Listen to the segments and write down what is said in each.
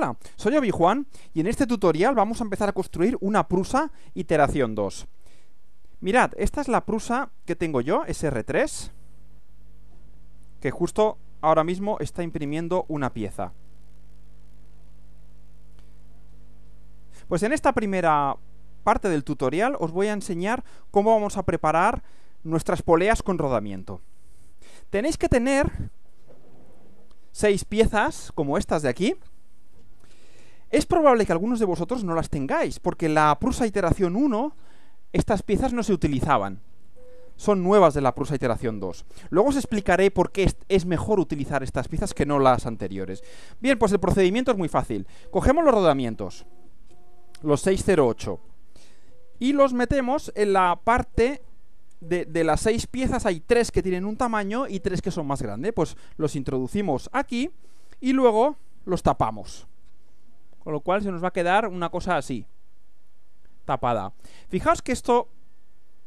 Hola, soy Obi Juan y en este tutorial vamos a empezar a construir una prusa iteración 2. Mirad, esta es la prusa que tengo yo, SR3, que justo ahora mismo está imprimiendo una pieza. Pues en esta primera parte del tutorial os voy a enseñar cómo vamos a preparar nuestras poleas con rodamiento. Tenéis que tener seis piezas como estas de aquí, es probable que algunos de vosotros no las tengáis, porque en la Prusa Iteración 1, estas piezas no se utilizaban. Son nuevas de la Prusa Iteración 2. Luego os explicaré por qué es mejor utilizar estas piezas que no las anteriores. Bien, pues el procedimiento es muy fácil. Cogemos los rodamientos, los 608, y los metemos en la parte de, de, las seis piezas hay tres que tienen un tamaño y tres que son más grandes. Pues los introducimos aquí y luego los tapamos. Con lo cual se nos va a quedar una cosa así. Tapada. Fijaos que esto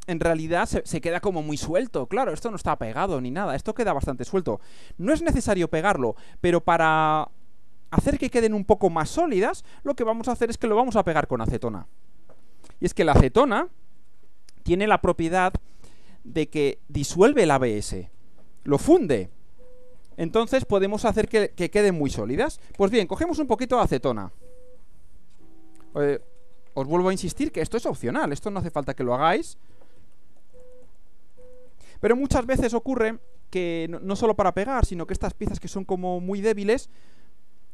en realidad se, queda como muy suelto. Claro, esto no está pegado ni nada, esto queda bastante suelto. No es necesario pegarlo, pero para hacer que queden un poco más sólidas, lo que vamos a hacer es que lo vamos a pegar con acetona. Y es que la acetona tiene la propiedad de que disuelve el ABS, lo funde. Entonces podemos hacer que queden muy sólidas. Pues bien, cogemos un poquito de acetona. Eh, os vuelvo a insistir que esto es opcional, esto no hace falta que lo hagáis. Pero muchas veces ocurre que no, no solo para pegar, sino que estas piezas que son como muy débiles,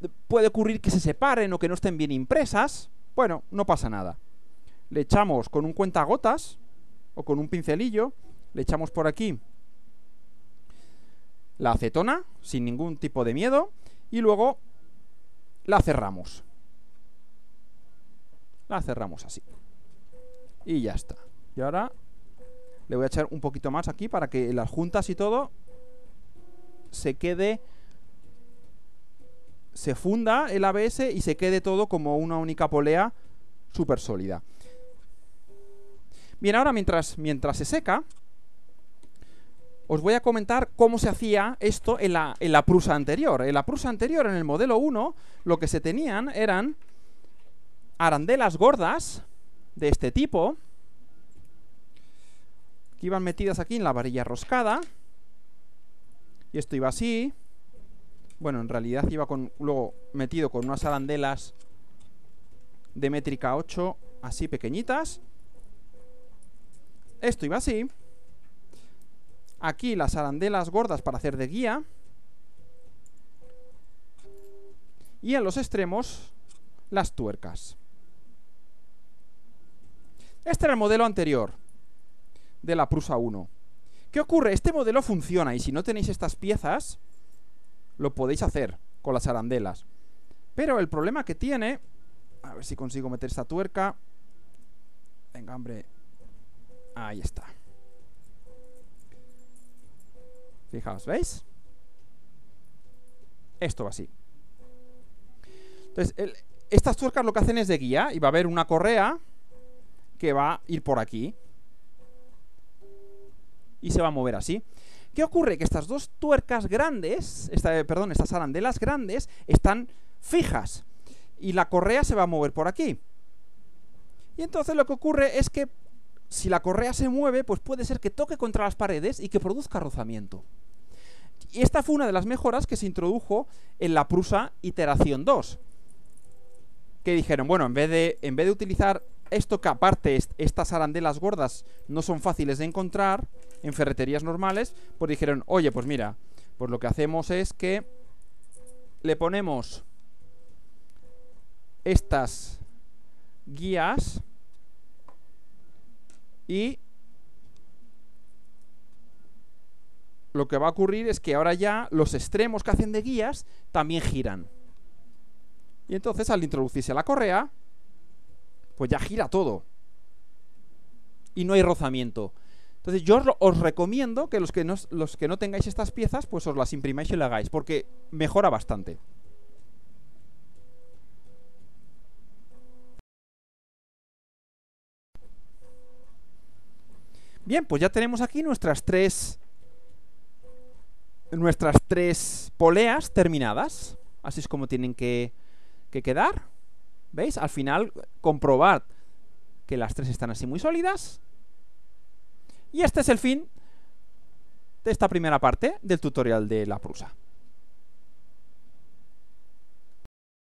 eh, puede ocurrir que se separen o que no estén bien impresas. Bueno, no pasa nada. Le echamos con un cuentagotas o con un pincelillo, le echamos por aquí la acetona, sin ningún tipo de miedo, y luego la cerramos. La cerramos así. Y ya está. Y ahora le voy a echar un poquito más aquí para que las juntas y todo se quede... Se funda el ABS y se quede todo como una única polea súper sólida. Bien, ahora mientras, mientras se seca, os voy a comentar cómo se hacía esto en la, en la Prusa anterior. En la Prusa anterior, en el modelo 1, lo que se tenían eran arandelas gordas de este tipo, que iban metidas aquí en la varilla roscada, y esto iba así, bueno, en realidad iba con, luego metido con unas arandelas de métrica 8, así pequeñitas, esto iba así, aquí las arandelas gordas para hacer de guía, y en los extremos las tuercas. Este era el modelo anterior de la Prusa 1. ¿Qué ocurre? Este modelo funciona y si no tenéis estas piezas, lo podéis hacer con las arandelas. Pero el problema que tiene... A ver si consigo meter esta tuerca. Venga, hombre. Ahí está. Fijaos, ¿veis? Esto va así. Entonces, estas tuercas lo que hacen es de guía y va a haber una correa que va a ir por aquí. Y se va a mover así. ¿Qué ocurre? Que estas dos tuercas grandes, esta, eh, perdón, estas arandelas grandes, están fijas. Y la correa se va a mover por aquí. Y entonces lo que ocurre es que si la correa se mueve, pues puede ser que toque contra las paredes y que produzca rozamiento. Y esta fue una de las mejoras que se introdujo en la Prusa Iteración 2. Que dijeron, bueno, en vez de, en vez de utilizar esto que aparte estas arandelas gordas no son fáciles de encontrar en ferreterías normales, pues dijeron, oye, pues mira, pues lo que hacemos es que le ponemos estas guías y lo que va a ocurrir es que ahora ya los extremos que hacen de guías también giran. Y entonces al introducirse la correa, pues ya gira todo. Y no hay rozamiento. Entonces yo os recomiendo que los que, no, los que no tengáis estas piezas, pues os las imprimáis y las hagáis, porque mejora bastante. Bien, pues ya tenemos aquí nuestras tres nuestras tres poleas terminadas. Así es como tienen que quedar. ¿Veis? Al final comprobad que las tres están así muy sólidas. Y este es el fin de esta primera parte del tutorial de la prusa.